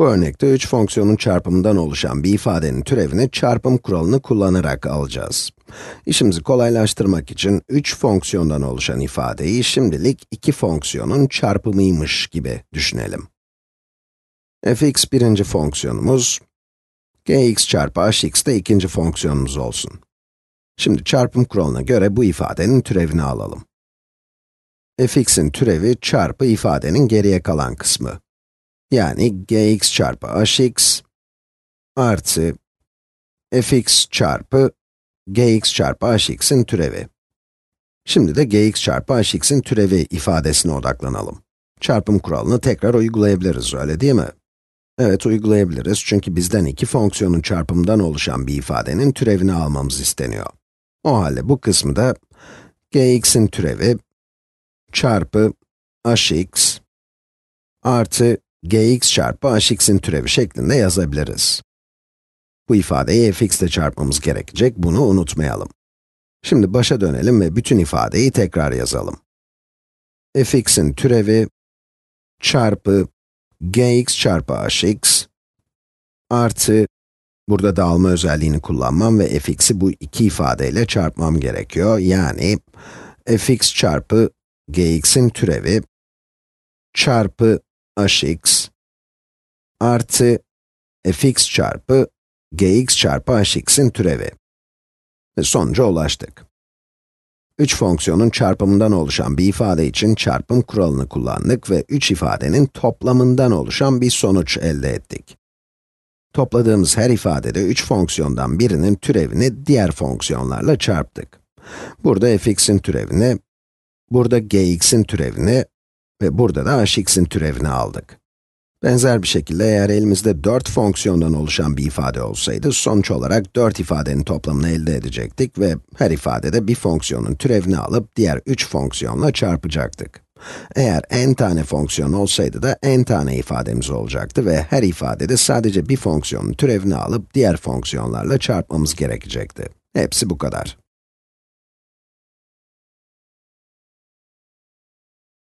Bu örnekte üç fonksiyonun çarpımından oluşan bir ifadenin türevini çarpım kuralını kullanarak alacağız. İşimizi kolaylaştırmak için üç fonksiyondan oluşan ifadeyi şimdilik iki fonksiyonun çarpımıymış gibi düşünelim. fx birinci fonksiyonumuz, gx çarpı hx de ikinci fonksiyonumuz olsun. Şimdi çarpım kuralına göre bu ifadenin türevini alalım. fx'in türevi çarpı ifadenin geriye kalan kısmı. Yani gx çarpı hx artı fx çarpı gx çarpı hx'in türevi. Şimdi de gx çarpı hx'in türevi ifadesine odaklanalım. Çarpım kuralını tekrar uygulayabiliriz, öyle değil mi? Evet, uygulayabiliriz çünkü bizden iki fonksiyonun çarpımından oluşan bir ifadenin türevini almamız isteniyor. O halde bu kısmı da gx'in türevi çarpı hx artı gx çarpı hx'in türevi şeklinde yazabiliriz. Bu ifadeyi fx ile çarpmamız gerekecek, bunu unutmayalım. Şimdi başa dönelim ve bütün ifadeyi tekrar yazalım. fx'in türevi çarpı gx çarpı hx artı, burada dağılma özelliğini kullanmam ve fx'i bu iki ifadeyle çarpmam gerekiyor. Yani fx çarpı gx'in türevi çarpı hx artı fx çarpı gx çarpı hx'in türevi. Ve sonuca ulaştık. Üç fonksiyonun çarpımından oluşan bir ifade için çarpım kuralını kullandık ve üç ifadenin toplamından oluşan bir sonuç elde ettik. Topladığımız her ifadede üç fonksiyondan birinin türevini diğer fonksiyonlarla çarptık. Burada fx'in türevini, burada gx'in türevini ve burada da x'in türevini aldık. Benzer bir şekilde eğer elimizde 4 fonksiyondan oluşan bir ifade olsaydı, sonuç olarak 4 ifadenin toplamını elde edecektik ve her ifadede bir fonksiyonun türevini alıp diğer 3 fonksiyonla çarpacaktık. Eğer n tane fonksiyon olsaydı da n tane ifademiz olacaktı ve her ifadede sadece bir fonksiyonun türevini alıp diğer fonksiyonlarla çarpmamız gerekecekti. Hepsi bu kadar.